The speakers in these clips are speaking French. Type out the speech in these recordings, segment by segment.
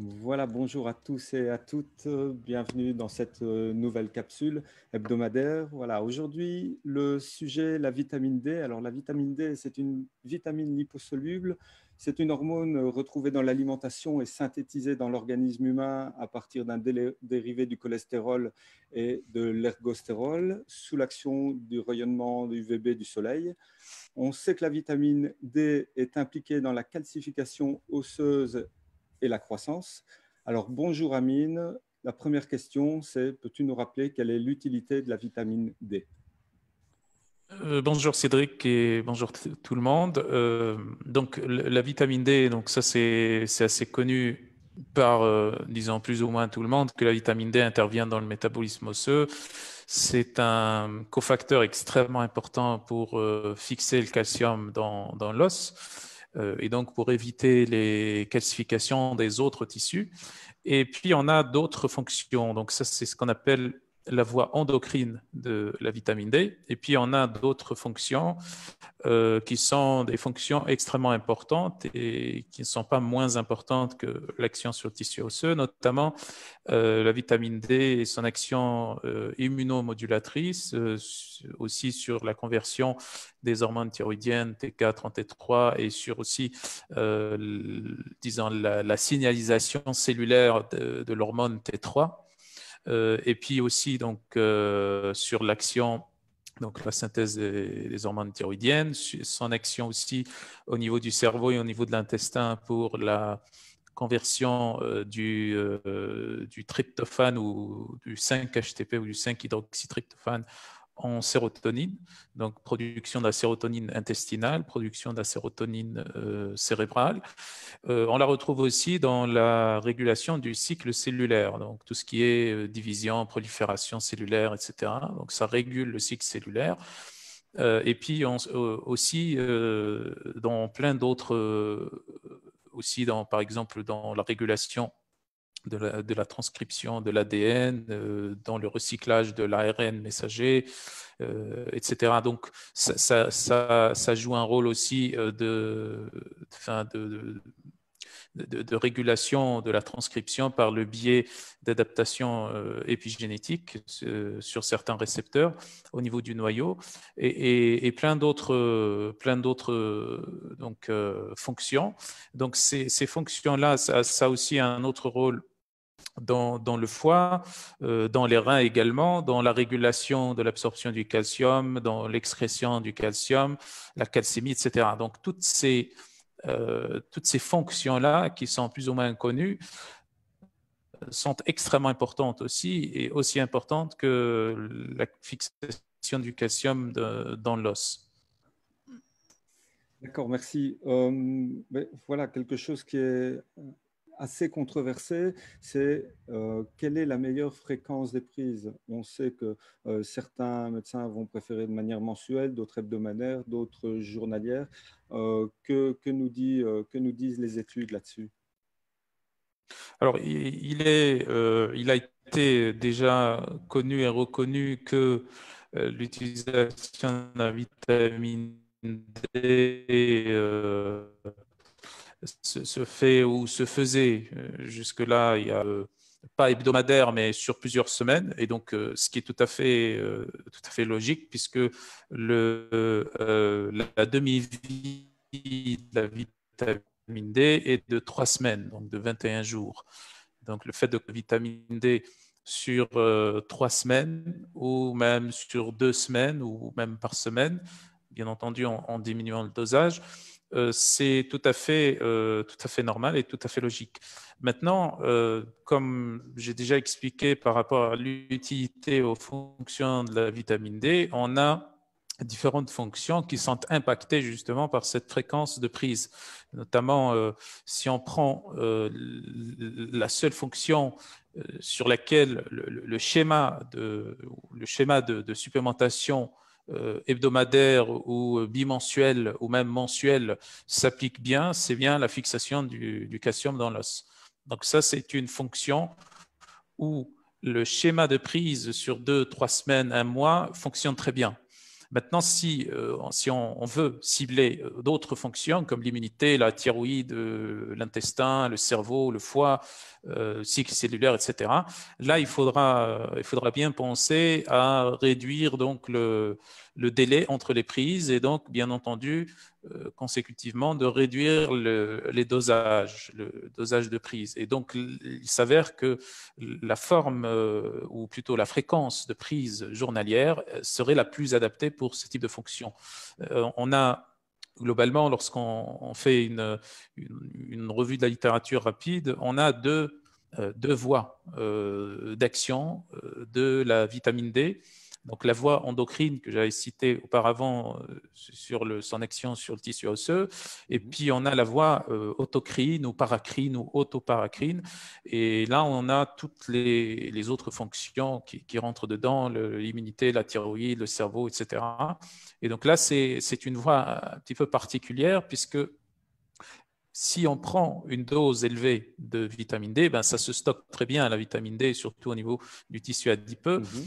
Voilà, bonjour à tous et à toutes. Bienvenue dans cette euh, nouvelle capsule hebdomadaire. Voilà, aujourd'hui, le sujet, la vitamine D. Alors, la vitamine D, c'est une vitamine liposoluble. C'est une hormone euh, retrouvée dans l'alimentation et synthétisée dans l'organisme humain à partir d'un dérivé du cholestérol et de l'ergostérol sous l'action du rayonnement du UVB du soleil. On sait que la vitamine D est impliquée dans la calcification osseuse et la croissance. Alors bonjour Amine, la première question c'est peux-tu nous rappeler quelle est l'utilité de la vitamine D euh, bonjour Cédric et bonjour tout le monde. Euh, donc la vitamine D, donc ça c'est assez connu par, euh, disons plus ou moins tout le monde, que la vitamine D intervient dans le métabolisme osseux. C'est un cofacteur extrêmement important pour fixer le calcium dans l'os. Euh, et donc pour éviter les calcifications des autres tissus. Et puis on a d'autres fonctions. Donc ça, c'est ce qu'on appelle la voie endocrine de la vitamine D. Et puis, on a d'autres fonctions euh, qui sont des fonctions extrêmement importantes et qui ne sont pas moins importantes que l'action sur le tissu osseux, notamment euh, la vitamine D et son action euh, immunomodulatrice, aussi sur la conversion des hormones thyroïdiennes T4 en T3 et sur aussi, disons, la, signalisation cellulaire de l'hormone T3. Euh, et puis aussi donc, euh, sur l'action donc la synthèse des, hormones thyroïdiennes, son action aussi au niveau du cerveau et au niveau de l'intestin pour la conversion euh, du, tryptophan ou du 5-HTP ou du 5-hydroxytryptophane en sérotonine, donc production de la sérotonine intestinale, production de la sérotonine euh, cérébrale. Euh, on la retrouve aussi dans la régulation du cycle cellulaire, donc tout ce qui est euh, division, prolifération cellulaire, etc. Donc ça régule le cycle cellulaire. et puis aussi dans plein d'autres, aussi dans, par exemple dans la régulation de la, transcription de l'ADN, euh, dans le recyclage de l'ARN messager, euh, etc. Donc, ça, joue un rôle aussi euh, de, de, régulation de la transcription par le biais d'adaptation épigénétique sur certains récepteurs au niveau du noyau et, plein d'autres plein d'autres fonctions donc ces, fonctions là ça, ça a aussi un autre rôle dans, le foie, euh, dans les reins également, dans la régulation de l'absorption du calcium, dans l'excrétion du calcium, la calcémie, etc. Donc toutes ces, euh, toutes ces fonctions-là qui sont plus ou moins inconnues sont extrêmement importantes aussi, et aussi importantes que la fixation du calcium dans l'os. D'accord, merci. Euh, ben, voilà quelque chose qui est assez controversé, c'est euh, quelle est la meilleure fréquence des prises. On sait que euh, certains médecins vont préférer de manière mensuelle, d'autres hebdomadaires, d'autres journalières. Euh, que, nous dit, que nous disent les études là-dessus alors, il, est, il a été déjà connu et reconnu que l'utilisation de vitamine D se, fait ou se faisait euh, jusque-là, il y a euh, pas hebdomadaire, mais sur plusieurs semaines, et donc euh, ce qui est tout à fait, tout à fait logique, puisque le, la, demi-vie de la vitamine D est de trois semaines, donc de 21 jours. Donc le fait de vitamine D sur trois semaines, ou même sur deux semaines, ou même par semaine, bien entendu en diminuant le dosage, euh, c'est euh, tout, à fait, normal et tout à fait logique. Maintenant, euh, comme j'ai déjà expliqué par rapport à l'utilité aux fonctions de la vitamine D, on a différentes fonctions qui sont impactées justement par cette fréquence de prise. Notamment, si on prend la seule fonction sur laquelle le, schéma de, le schéma de supplémentation euh, hebdomadaire ou euh, bimensuel ou même mensuel s'applique bien, c'est bien la fixation du, calcium dans l'os. Donc ça, c'est une fonction où le schéma de prise sur deux, trois semaines, un mois fonctionne très bien. Maintenant, si, euh, on, veut cibler euh, d'autres fonctions comme l'immunité, la thyroïde, euh, l'intestin, le cerveau, le foie, euh, cycle cellulaire, etc., là, il faudra, il faudra bien penser à réduire donc le, le délai entre les prises et donc, bien entendu, euh, consécutivement, de réduire les dosages, le dosage de prise. Et donc, il s'avère que la forme, euh, ou plutôt la fréquence de prise journalière euh, serait la plus adaptée pour ce type de fonction. on a globalement, lorsqu'on fait une, une, une, revue de la littérature rapide, on a deux, deux voies d'action de la vitamine D donc la voie endocrine que j'avais citée auparavant euh, sur son action sur le tissu osseux, et mhm. puis on a la voie euh, autocrine ou paracrine ou autoparacrine, et là on a toutes les, autres fonctions qui, rentrent dedans, l'immunité, la thyroïde, le cerveau, etc. Et donc là c'est une voie un petit peu particulière puisque si on prend une dose élevée de vitamine D, ben ça se stocke très bien, la vitamine D, surtout au niveau du tissu adipeux. Mhm.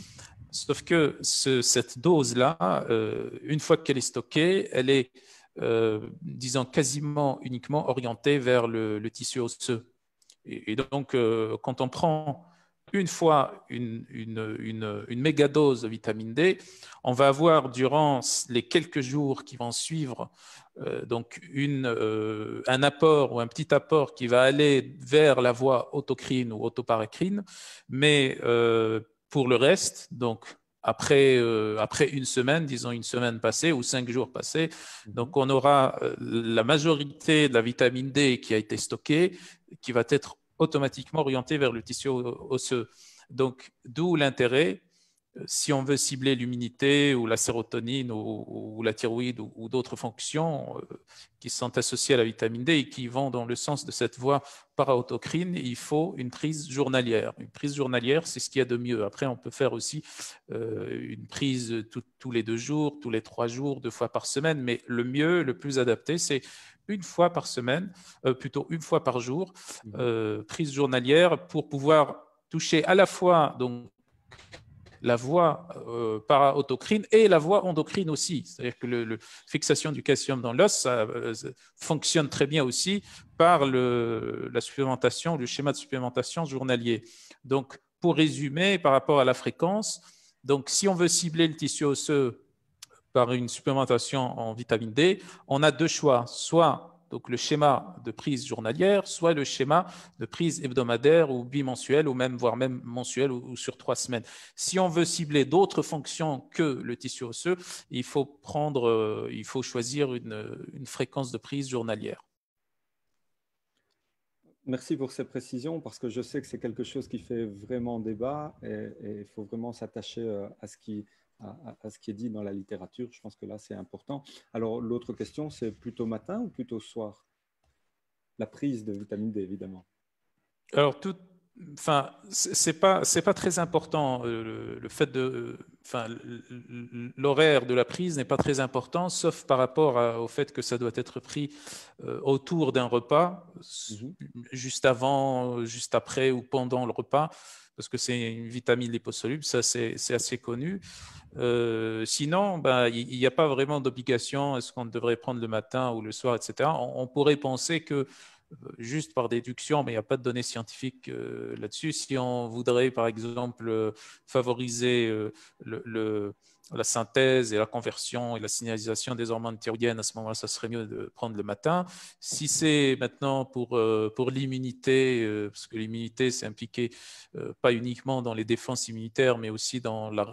Sauf que cette dose-là, euh, une fois qu'elle est stockée, elle est, euh, disons, quasiment uniquement orientée vers le, tissu osseux. Et, donc, euh, quand on prend une fois une, une, méga dose de vitamine D, on va avoir durant les quelques jours qui vont suivre donc un apport ou un petit apport qui va aller vers la voie autocrine ou autoparacrine, mais pour le reste, donc après, euh, après une semaine, disons une semaine passée ou cinq jours passés, mhm. donc on aura euh, la majorité de la vitamine D qui a été stockée, qui va être automatiquement orientée vers le tissu osseux. Donc, d'où l'intérêt euh, si on veut cibler l'humidité ou la sérotonine ou, la thyroïde ou, d'autres fonctions euh, qui sont associées à la vitamine D et qui vont dans le sens de cette voie para-autocrine, il faut une prise journalière. Une prise journalière, c'est ce qu'il y a de mieux. Après, on peut faire aussi euh, une prise tous les deux jours, tous les trois jours, deux fois par semaine, mais le mieux, le plus adapté, c'est une fois par semaine, plutôt une fois par jour, mmh. prise journalière pour pouvoir toucher à la fois donc la voie euh, para-autocrine et la voie endocrine aussi. C'est-à-dire que la fixation du calcium dans l'os euh, fonctionne très bien aussi par le, la supplémentation, le schéma de supplémentation journalier. Donc, pour résumer, par rapport à la fréquence, donc si on veut cibler le tissu osseux par une supplémentation en vitamine D, on a deux choix. Soit donc le schéma de prise journalière, soit le schéma de prise hebdomadaire ou bimensuelle, ou même, voire même mensuelle, ou, sur trois semaines. Si on veut cibler d'autres fonctions que le tissu osseux, il faut, prendre, euh, il faut choisir une, une fréquence de prise journalière. Merci pour ces précisions parce que je sais que c'est quelque chose qui fait vraiment débat et il faut vraiment s'attacher euh, à ce qui, à, ce qui est dit dans la littérature. Je pense que là, c'est important. Alors, l'autre question, c'est plutôt matin ou plutôt soir La prise de vitamine D, évidemment. Alors, tout, enfin, c'est pas c'est pas très important euh, le, fait de, euh, enfin, l'horaire de la prise n'est pas très important, sauf par rapport au fait que ça doit être pris euh, autour d'un repas, mhm. juste avant, juste après ou pendant le repas parce que c'est une vitamine liposoluble, ça c'est assez connu. Euh, sinon, ben, il n'y a pas vraiment d'obligation, est-ce qu'on devrait prendre le matin ou le soir, etc. On, pourrait penser que euh, juste par déduction, mais il n'y a pas de données scientifiques euh, là-dessus, si on voudrait par exemple favoriser le la synthèse et la conversion et la signalisation des hormones thyroïdiennes, à ce moment-là, ça serait mieux de prendre le matin. Si c'est maintenant pour, euh, pour l'immunité, euh, parce que l'immunité, c'est impliqué euh, pas uniquement dans les défenses immunitaires, mais aussi dans la,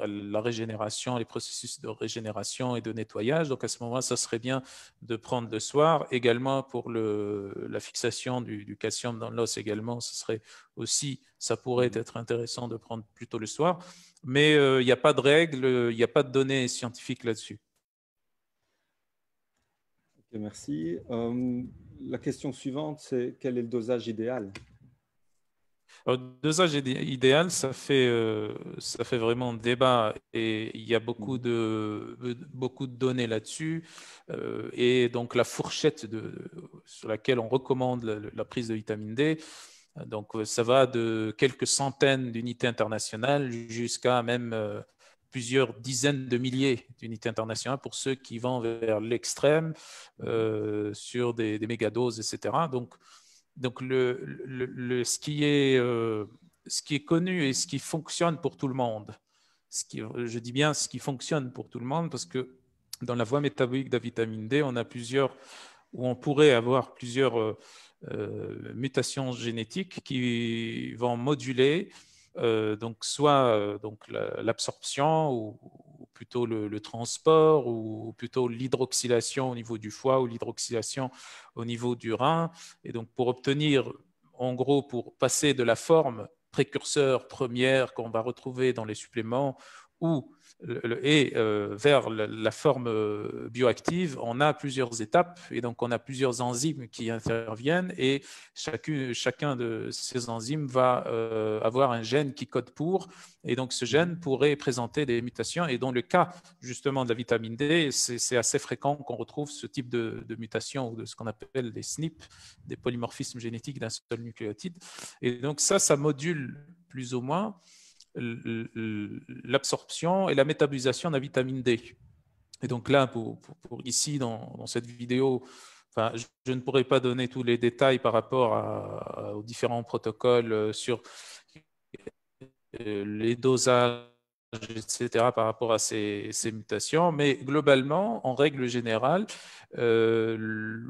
régénération, les processus de régénération et de nettoyage. Donc à ce moment-là, ça serait bien de prendre le soir. Également pour le, la fixation du, du calcium dans l'os, également, ce serait aussi, ça pourrait mmh. être intéressant de prendre plutôt le soir. Mais euh, il n'y a pas de règles, il n'y a pas de données scientifiques là-dessus. merci. Hum, la question suivante, c'est quel est le dosage idéal euh, dosage idéal, ça fait, euh, ça fait vraiment débat et il y a beaucoup mmh. de, beaucoup de données là-dessus. et donc, la fourchette sur laquelle on recommande la prise de vitamine D, donc, euh, ça va de quelques centaines d'unités internationales jusqu'à même euh, plusieurs dizaines de milliers d'unités internationales pour ceux qui vont vers l'extrême euh, sur des, des mégadoses, etc. Donc, donc le, ce, qui est, ce qui est connu et ce qui fonctionne pour tout le monde, ce qui, je dis bien ce qui fonctionne pour tout le monde parce que dans la voie métabolique de la vitamine D, on a plusieurs, ou on pourrait avoir plusieurs. Euh, mutations génétiques qui vont moduler euh, donc soit euh, donc l'absorption ou, plutôt le, le, transport ou plutôt l'hydroxylation au niveau du foie ou l'hydroxylation au niveau du rein et donc pour obtenir en gros pour passer de la forme précurseur première qu'on va retrouver dans les suppléments ou et euh, vers la forme euh, bioactive, on a plusieurs étapes et donc on a plusieurs enzymes qui interviennent et chacun de ces enzymes va euh, avoir un gène qui code pour et donc ce gène mmh. pourrait présenter des mutations et dans le cas justement de la vitamine D, c'est assez fréquent qu'on retrouve ce type de, de mutation ou de ce qu'on appelle des SNP, des polymorphismes génétiques d'un seul nucléotide et donc ça, ça module plus ou moins l'absorption et la métabolisation de la vitamine D. Et donc là, pour, ici, dans, cette vidéo, je, ne pourrai pas donner tous les détails par rapport aux différents protocoles euh, sur euh, les dosages, etc., par rapport à ces, mutations. Mais globalement, en règle générale, euh,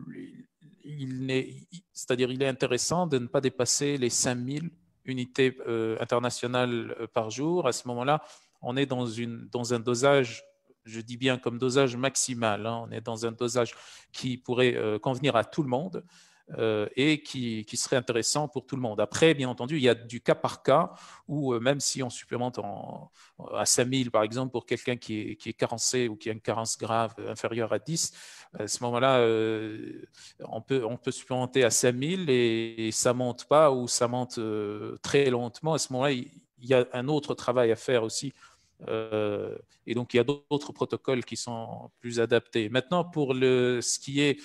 c'est-à-dire il est intéressant de ne pas dépasser les 5000 unité euh, internationale euh, par jour, à ce moment-là, on est dans, un dosage je dis bien comme dosage maximal, hein, on est dans un dosage qui pourrait euh, convenir à tout le monde, euh, et qui, serait intéressant pour tout le monde. Après, bien entendu, il y a du cas par cas où euh, même si on supplémente en, à 5000, par exemple, pour quelqu'un qui est, qui est, carencé ou qui a une carence grave inférieure à 10, à ce moment-là, euh, on, peut, on peut supplémenter à 5000 et, et ça monte pas ou ça monte très lentement. À ce moment-là, il, y a un autre travail à faire aussi et donc, il y a d'autres protocoles qui sont plus adaptés. Maintenant, pour le, ce qui est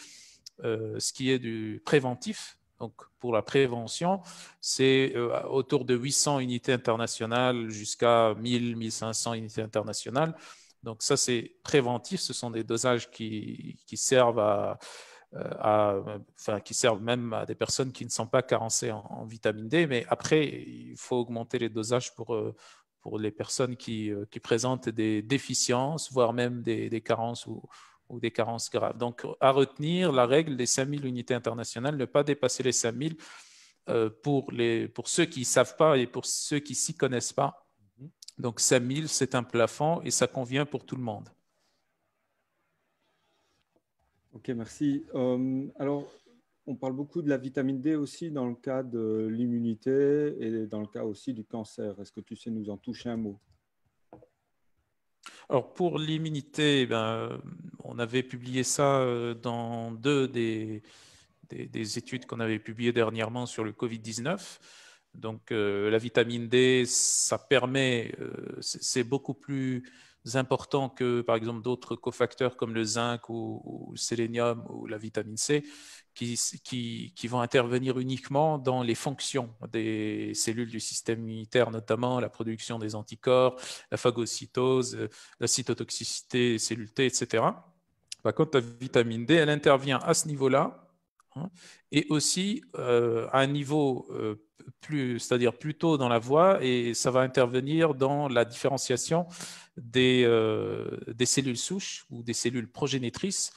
euh, ce qui est du préventif, donc pour la prévention, c'est euh, autour de 800 unités internationales jusqu'à 1000, 1500 unités internationales. Donc ça, c'est préventif. Ce sont des dosages qui, servent à, euh, qui servent même à des personnes qui ne sont pas carencées en, vitamine D. Mais après, il faut augmenter les dosages pour, les personnes qui, présentent des déficiences, voire même des, des carences ou, ou des carences graves. Donc, à retenir la règle des 5000 unités internationales, ne pas dépasser les 5000 euh, pour, les, pour ceux qui ne savent pas et pour ceux qui s'y connaissent pas. Donc, 5000, c'est un plafond et ça convient pour tout le monde. Ok, merci. Euh, alors, on parle beaucoup de la vitamine D aussi dans le cas de l'immunité et dans le cas aussi du cancer. Est-ce que tu sais nous en toucher un mot pour l'immunité, eh euh, on avait publié ça euh, dans deux des, des, études qu'on avait publiées dernièrement sur le Covid-19. Donc euh, la vitamine D, ça permet, c'est beaucoup plus important que par exemple d'autres cofacteurs comme le zinc ou, le sélénium ou la vitamine C qui, qui, vont intervenir uniquement dans les fonctions des cellules du système immunitaire, notamment la production des anticorps, la phagocytose, euh, la cytotoxicité cellulaire, T, etc. Par contre, la vitamine D, elle intervient à ce niveau-là hein, et aussi euh, à un niveau euh, plus, c'est-à-dire plutôt dans la voie, et ça va intervenir dans la différenciation des, des cellules souches ou des cellules progénitrices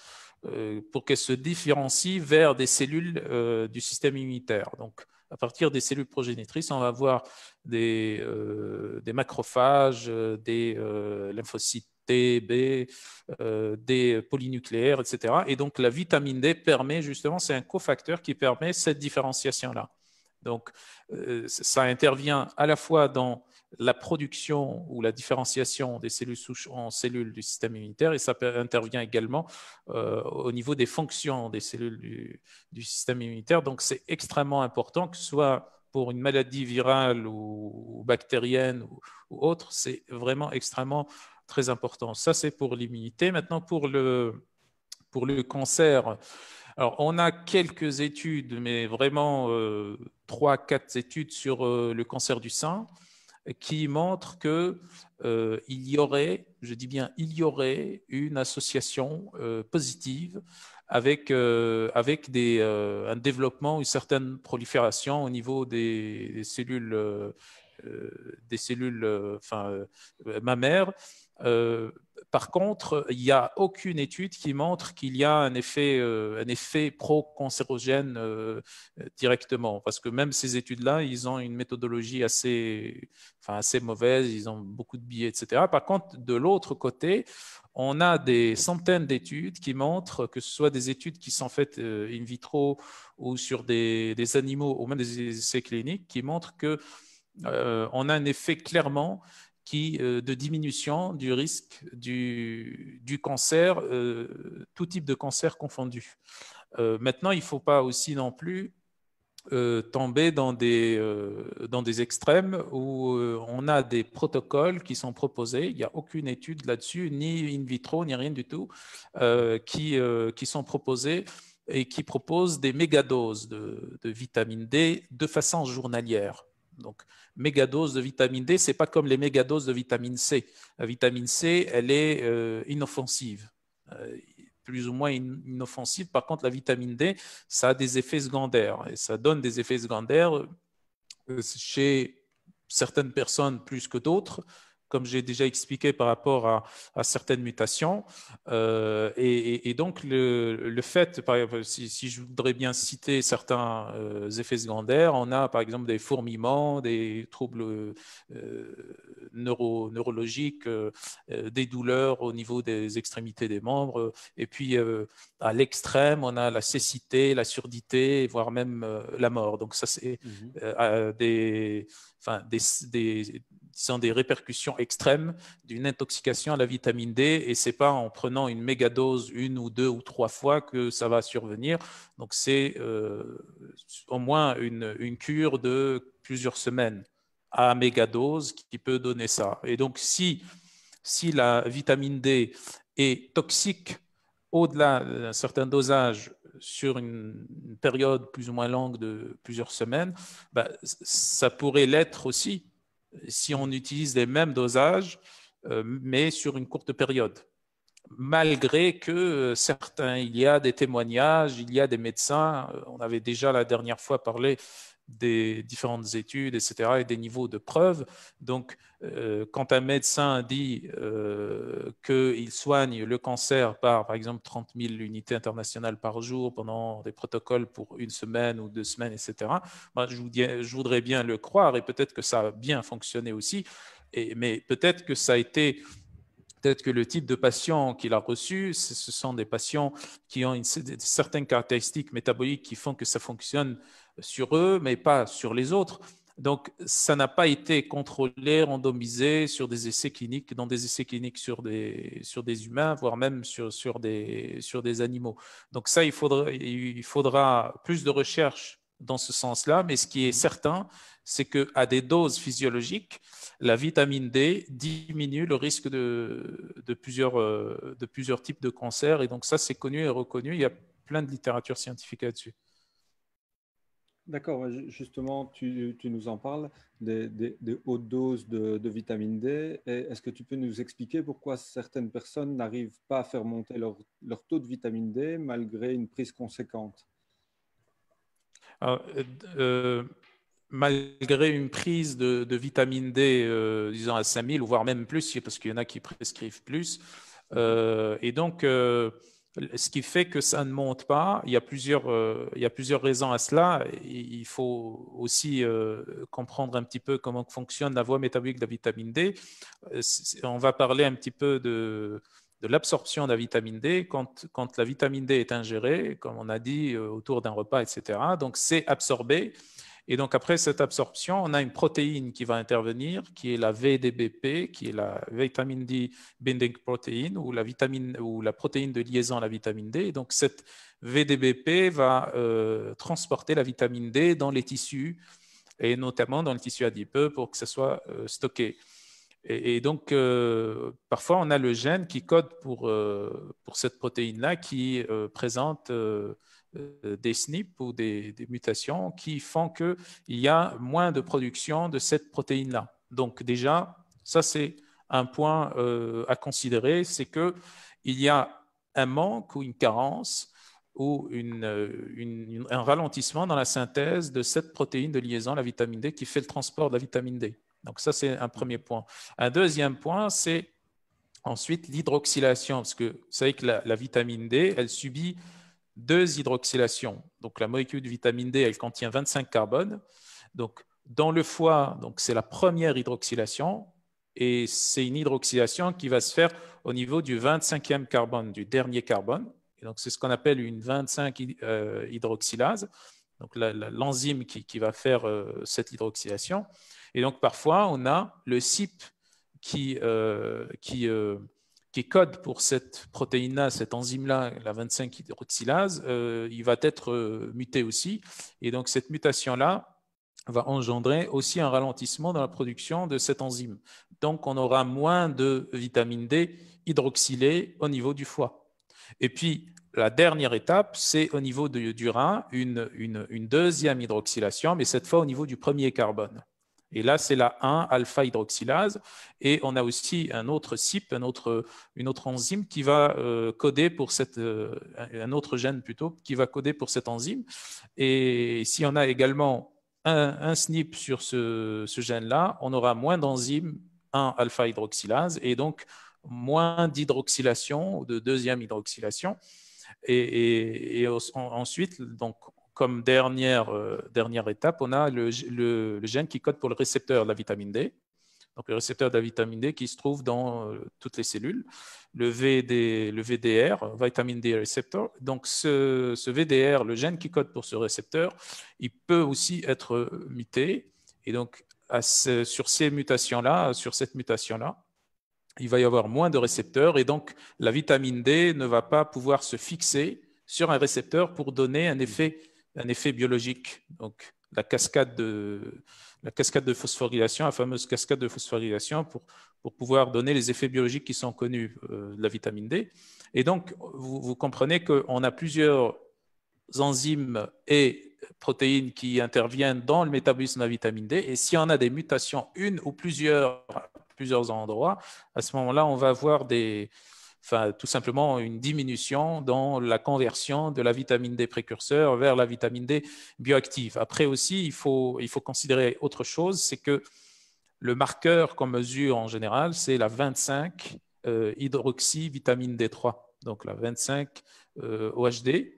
euh, pour qu'elle se différencie vers des cellules euh, du système immunitaire. Donc, à partir des cellules progénitrices, on va avoir euh, des, macrophages, des lymphocytes T, B, des polynucléaires, etc. Et donc la vitamine D permet justement, c'est un cofacteur qui permet cette différenciation-là. Donc ça intervient à la fois dans la production ou la différenciation des cellules souches en cellules du système immunitaire et ça intervient également euh, au niveau des fonctions des cellules du, système immunitaire. Donc c'est extrêmement important que ce soit pour une maladie virale ou, bactérienne ou, autre, c'est vraiment extrêmement très important. Ça c'est pour l'immunité. Maintenant pour le, pour le cancer. Alors, on a quelques études, mais vraiment euh, trois, 4 quatre études sur euh, le cancer du sein qui montre que euh, il y aurait, je dis bien il y aurait une association euh, positive avec euh, avec des un développement, une certaine prolifération au niveau des, cellules des cellules enfin mammaires par contre, il n'y a aucune étude qui montre qu'il y a un effet, euh, un effet pro-cancérogène euh, directement, parce que même ces études-là, ils ont une méthodologie assez, assez mauvaise, ils ont beaucoup de billets, etc. Par contre, de l'autre côté, on a des centaines d'études qui montrent, que ce soit des études qui sont faites euh, in vitro ou sur des, animaux ou même des essais cliniques, qui montrent qu'on a un effet clairement euh, de diminution du risque du, cancer, euh, tout type de cancer confondu. Euh, maintenant, il ne faut pas aussi non plus tomber dans des, extrêmes où on a des protocoles qui sont proposés. Il n'y a aucune étude là-dessus, ni in vitro, ni rien du tout, qui, sont proposés et qui proposent des mégadoses de, de vitamine D de façon journalière. Donc, méga dose de vitamine D, c'est pas comme les méga doses de vitamine C. La vitamine C, elle est euh, inoffensive, euh, plus ou moins inoffensive. Par contre, la vitamine D, ça a des effets secondaires et ça donne des effets secondaires euh, chez certaines personnes plus que d'autres, comme j'ai déjà expliqué par rapport à, certaines mutations. Euh, et, donc, le, fait, si, je voudrais bien citer certains euh, effets secondaires, on a par exemple des fourmillements, des troubles euh, neurologiques, des douleurs au niveau des extrémités des membres. Et puis, à l'extrême, on a la cécité, la surdité, voire même la mort. Donc, ça, c'est mmh des, enfin, des, des sont des répercussions extrêmes d'une intoxication à la vitamine D. Et c'est pas en prenant une méga dose une ou deux ou trois fois que ça va survenir. Donc c'est euh, au moins une, cure de plusieurs semaines à méga dose qui peut donner ça. Et donc si si la vitamine D est toxique au-delà d'un certain dosage sur une, période plus ou moins longue de plusieurs semaines, bah, ça pourrait l'être aussi si on utilise les mêmes dosages, euh, mais sur une courte période. Malgré que euh, certains, il y a des témoignages, il y a des médecins, euh, on avait déjà la dernière fois parlé des différentes études, etc., et des niveaux de preuves. Donc, euh, quand un médecin dit euh, qu'il soigne le cancer par, par exemple, 30 000 unités internationales par jour pendant des protocoles pour une semaine ou deux semaines, etc., je, voudrais bien le croire, et peut-être que ça a bien fonctionné aussi, mais peut-être que ça a été peut-être que le type de patient qu'il a reçu, ce sont des patients qui ont certaines caractéristiques métaboliques qui font que ça fonctionne sur eux, mais pas sur les autres. Donc, ça n'a pas été contrôlé, randomisé sur des essais cliniques, dans des essais cliniques sur des, sur des humains, voire même sur, des, sur des animaux. Donc, ça, il faudra, plus de recherches dans ce sens-là, mais ce qui est certain, c'est que à des doses physiologiques, la vitamine D diminue le risque de, de, plusieurs, de plusieurs types de cancers. Et donc, ça, c'est connu et reconnu. Il y a plein de littérature scientifique là-dessus. D'accord, justement, tu, nous en parles, des, hautes doses de, vitamine D. Est-ce que tu peux nous expliquer pourquoi certaines personnes n'arrivent pas à faire monter leur, taux de vitamine D malgré une prise conséquente euh, euh, Malgré une prise de, vitamine D, euh, disons à 5000, voire même plus, parce qu'il y en a qui prescrivent plus. Mmh. et donc, ce qui fait que ça ne monte pas, il y a plusieurs, euh, il y plusieurs raisons à cela. Il faut aussi euh, comprendre un petit peu comment fonctionne la voie métabolique de la vitamine D. Euh, on va parler un petit peu de, l'absorption de la vitamine D quand, quand, la vitamine D est ingérée, comme on a dit, autour d'un repas, etc. Donc c'est absorbé et donc après cette absorption, on a une protéine qui va intervenir, qui est la VDBP, qui est la vitamine D binding protein ou la vitamine ou la protéine de liaison à la vitamine D. donc cette VDBP va euh, transporter la vitamine D dans les tissus et notamment dans le tissu adipeux pour que ce soit euh, stocké. Et, donc, euh, parfois, on a le gène qui code pour, pour cette protéine-là qui présente euh, des SNP ou des, mutations qui font qu'il y a moins de production de cette protéine-là. Donc déjà, ça c'est un point euh, à considérer, c'est qu'il y a un manque ou une carence ou euh, un ralentissement dans la synthèse de cette protéine de liaison, la vitamine D, qui fait le transport de la vitamine D. Donc ça, c'est un premier point. Un deuxième point, c'est ensuite l'hydroxylation, parce que vous savez que la, la vitamine D, elle subit deux, hydroxylations, Donc, la molécule de vitamine D, elle contient 25 carbones. Donc, dans le foie, donc c'est la première hydroxylation et c'est une hydroxylation qui va se faire au niveau du 25e carbone, du dernier carbone. Et donc c'est ce qu'on appelle une 25 euh, hydroxylase, donc l'enzyme qui, va faire euh, cette hydroxylation. Et donc parfois on a le CYP qui, euh, qui code pour cette protéine-là, cette enzyme-là, la 25-hydroxylase, euh, il va être euh, muté aussi. Et donc, cette mutation-là va engendrer aussi un ralentissement dans la production de cette enzyme. Donc, on aura moins de vitamine D hydroxylée au niveau du foie. Et puis, la dernière étape, c'est au niveau du rein, une deuxième hydroxylation, mais cette fois au niveau du premier carbone. Et là, c'est la 1 alpha-hydroxylase. Et on a aussi un autre CIP, un autre, une autre enzyme qui va euh, coder pour cette, euh, un autre gène plutôt, qui va coder pour cette enzyme. Et si on a également un, SNP sur ce, gène-là, on aura moins d'enzymes 1 alpha-hydroxylase et donc moins d'hydroxylation, de deuxième hydroxylation. et, ensuite, donc, comme dernière, euh, dernière étape, on a le, gène qui code pour le récepteur de la vitamine D. Donc, le récepteur de la vitamine D qui se trouve dans euh, toutes les cellules, le, VD, le VDR, vitamine D receptor. Donc, ce, VDR, le gène qui code pour ce récepteur, il peut aussi être muté. Et donc, sur ces mutations-là, sur cette mutation-là, il va y avoir moins de récepteurs et donc la vitamine D ne va pas pouvoir se fixer sur un récepteur pour donner un effet un effet biologique. Donc, la cascade de, la cascade de phosphorylation, la fameuse cascade de phosphorylation, pour, pour pouvoir donner les effets biologiques qui sont connus euh, de la vitamine D. Et donc, vous, comprenez qu'on a plusieurs enzymes et protéines qui interviennent dans le métabolisme de la vitamine D. Et si on a des mutations, une ou plusieurs, plusieurs endroits, à ce moment-là, on va avoir des, tout simplement une diminution dans la conversion de la vitamine D précurseur vers la vitamine D bioactive. Après aussi, il faut, il considérer autre chose, c'est que le marqueur qu'on mesure en général, c'est la 25 euh, hydroxyvitamine D3, donc la 25 euh, OHD.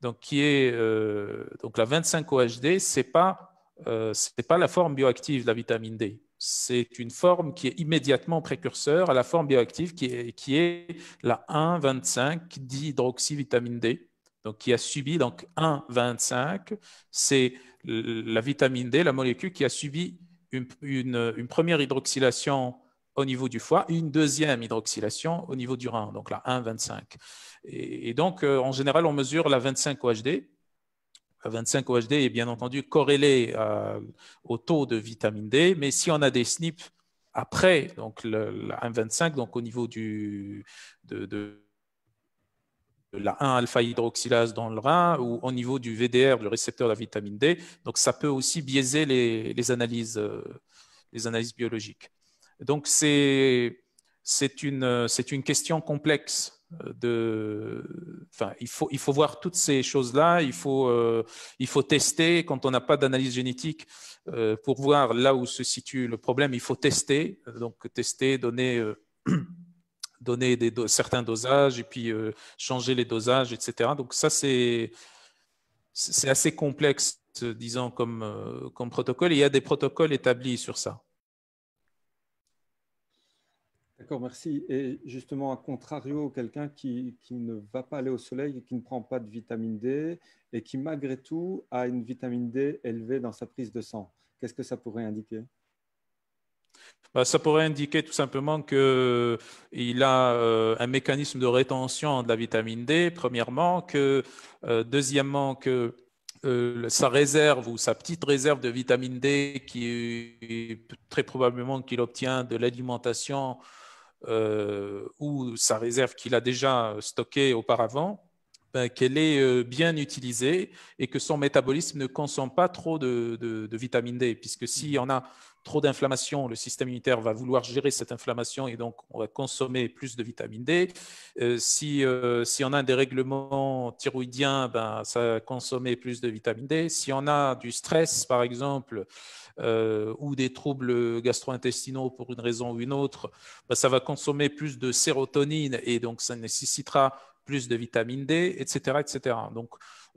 Donc, qui euh, la 25 OHD, ce n'est pas la forme bioactive de la vitamine D c'est une forme qui est immédiatement précurseur à la forme bioactive qui est, la 1,25 dihydroxyvitamine D, donc qui a subi donc 1,25, c'est la vitamine D, la molécule qui a subi une, première hydroxylation au niveau du foie, une deuxième hydroxylation au niveau du rein, donc la 1,25. et, donc euh, en général on mesure la 25 OHD 25 OHD est bien entendu corrélé euh, au taux de vitamine D, mais si on a des SNP après, donc la M25, donc au niveau du, de, la 1-alpha-hydroxylase dans le rein ou au niveau du VDR, le récepteur de la vitamine D, donc ça peut aussi biaiser les, analyses, euh, les analyses biologiques. Donc c'est une, une question complexe il faut, voir toutes ces choses-là, euh, il, faut, tester. Quand on n'a pas d'analyse génétique euh, pour voir là où se situe le problème, il faut tester. Donc, tester, donner, euh, certains dosages et puis changer les dosages, etc. Donc, ça, c'est assez complexe, disons, comme, comme protocole. il y a des protocoles établis sur ça. D'accord, merci. Et justement, à contrario, quelqu'un qui, ne va pas aller au soleil, qui ne prend pas de vitamine D et qui malgré tout a une vitamine D élevée dans sa prise de sang, qu'est-ce que ça pourrait indiquer bah, ça pourrait indiquer tout simplement qu'il a euh, un mécanisme de rétention de la vitamine D, premièrement, que euh, deuxièmement, que euh, sa réserve ou sa petite réserve de vitamine D qui très probablement qu'il obtient de l'alimentation euh, ou sa réserve qu'il a déjà stockée auparavant, ben, qu'elle est euh, bien utilisée et que son métabolisme ne consomme pas trop de, vitamine D, puisque s'il y en a trop d'inflammation, le système immunitaire va vouloir gérer cette inflammation et donc on va consommer plus de vitamine D. Euh, si, si, on a un dérèglement thyroïdiens ben, ça va consommer plus de vitamine D. Si on a du stress, par exemple, euh, ou des troubles gastro-intestinaux pour une raison ou une autre, bah, ça va consommer plus de sérotonine et donc ça nécessitera plus de vitamine D, etc. etc. Donc,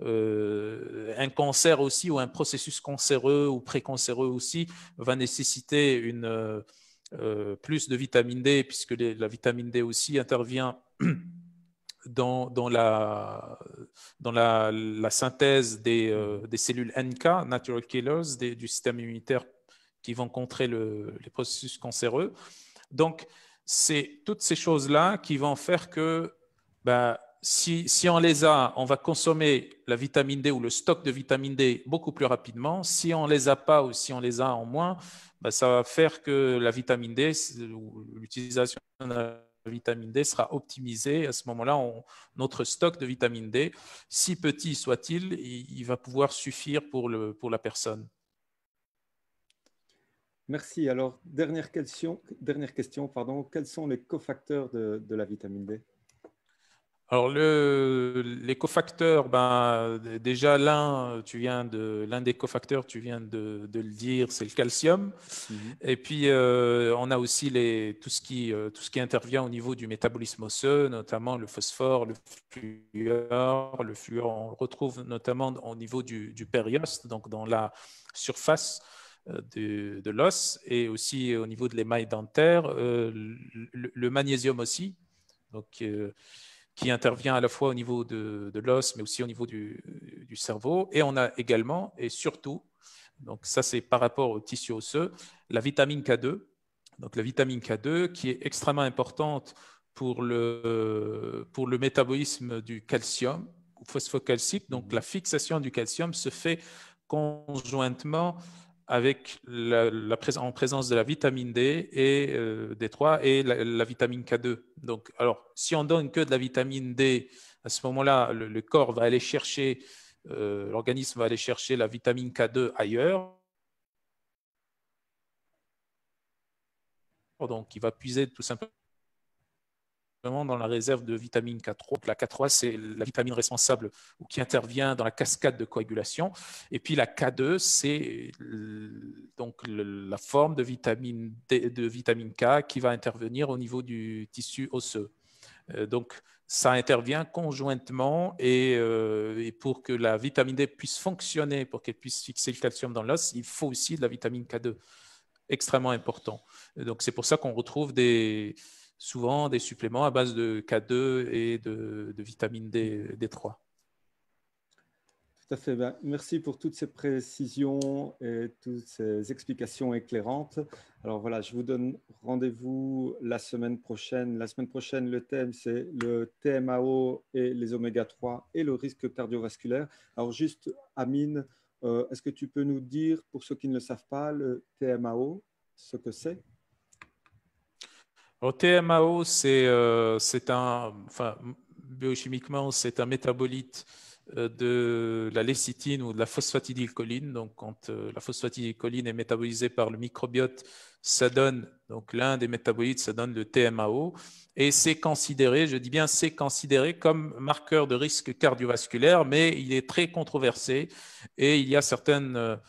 euh, un cancer aussi ou un processus cancéreux ou précancéreux aussi va nécessiter une, euh, plus de vitamine D puisque la vitamine D aussi intervient dans, dans, la, dans la, synthèse des, euh, des, cellules NK, natural killers, du système immunitaire qui vont contrer le, les processus cancéreux. Donc, c'est toutes ces choses-là qui vont faire que bah, si, si, on les a, on va consommer la vitamine D ou le stock de vitamine D beaucoup plus rapidement. Si on ne les a pas ou si on les a en moins, bah, ça va faire que la vitamine D, l'utilisation de vitamine D sera optimisée À ce moment-là, notre stock de vitamine D, si petit soit-il, il, va pouvoir suffire pour, le, pour la personne. Merci. Alors, dernière question, dernière question pardon. quels sont les cofacteurs de, de la vitamine D alors, le, les cofacteurs, ben, déjà l'un, tu viens de l'un des cofacteurs, tu viens de, le dire, c'est le calcium. Mm-hmm. Et puis, euh, on a aussi les, tout, ce qui, euh, tout ce qui intervient au niveau du métabolisme osseux, notamment le phosphore, le fluor. Le fluor, on le retrouve notamment au niveau du, du périoste, donc dans la surface euh, de, de l'os, et aussi au niveau de l'émail dentaire. le, le, magnésium aussi. Donc, qui intervient à la fois au niveau de, l'os, mais aussi au niveau du, cerveau. Et on a également, et surtout, donc ça c'est par rapport au tissu osseux, la vitamine K2. Donc la vitamine K2 qui est extrêmement importante pour le, pour le métabolisme du calcium ou phosphocalcique. Donc mmh. la fixation du calcium se fait conjointement avec la, en présence de la vitamine D et euh, D3 et la, vitamine K2. Donc, alors, si on donne que de la vitamine D, à ce moment-là, le, corps va aller chercher, euh, l'organisme va aller chercher la vitamine K2 ailleurs. Donc, il va puiser tout simplement dans la réserve de vitamine K3. la K3, c'est la vitamine responsable ou qui intervient dans la cascade de coagulation. Et puis la K2, c'est donc la forme de vitamine, de vitamine K qui va intervenir au niveau du tissu osseux. Euh, donc, ça intervient conjointement euh, et, pour que la vitamine D puisse fonctionner, pour qu'elle puisse fixer le calcium dans l'os, il faut aussi de la vitamine K2, extrêmement important. donc, c'est pour ça qu'on retrouve des, souvent des suppléments à base de K2 et de, vitamine D, D3. Tout à fait. Ben, merci pour toutes ces précisions et toutes ces explications éclairantes. Alors voilà, je vous donne rendez-vous la semaine prochaine. La semaine prochaine, le thème, c'est le TMAO et les oméga 3 et le risque cardiovasculaire. Alors juste, Amine, euh, est-ce que tu peux nous dire, pour ceux qui ne le savent pas, le TMAO, ce que c'est alors, TMAO, euh, c'est un, enfin, biochimiquement, c'est un métabolite euh, de la lécithine ou de la phosphatidylcholine. Donc, quand euh, la phosphatidylcholine est métabolisée par le microbiote, ça donne, donc l'un des métabolites, ça donne le TMAO. Et c'est considéré, je dis bien c'est considéré comme marqueur de risque cardiovasculaire, mais il est très controversé et il y a certaines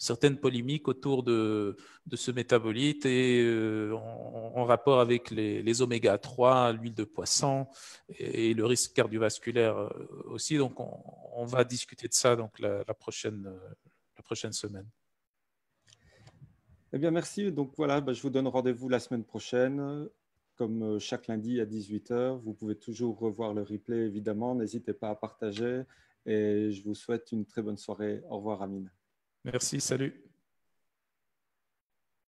certaines polémiques autour de, ce métabolite et euh, en, rapport avec les, oméga 3, l'huile de poisson et, le risque cardiovasculaire euh, aussi. Donc, on, va discuter de ça donc, euh, la, prochaine, semaine. Eh bien, merci. Donc voilà, bah, je vous donne rendez-vous la semaine prochaine, comme chaque lundi à 18h. Vous pouvez toujours revoir le replay, évidemment. N'hésitez pas à partager et je vous souhaite une très bonne soirée. Au revoir, Amine. Merci, salut.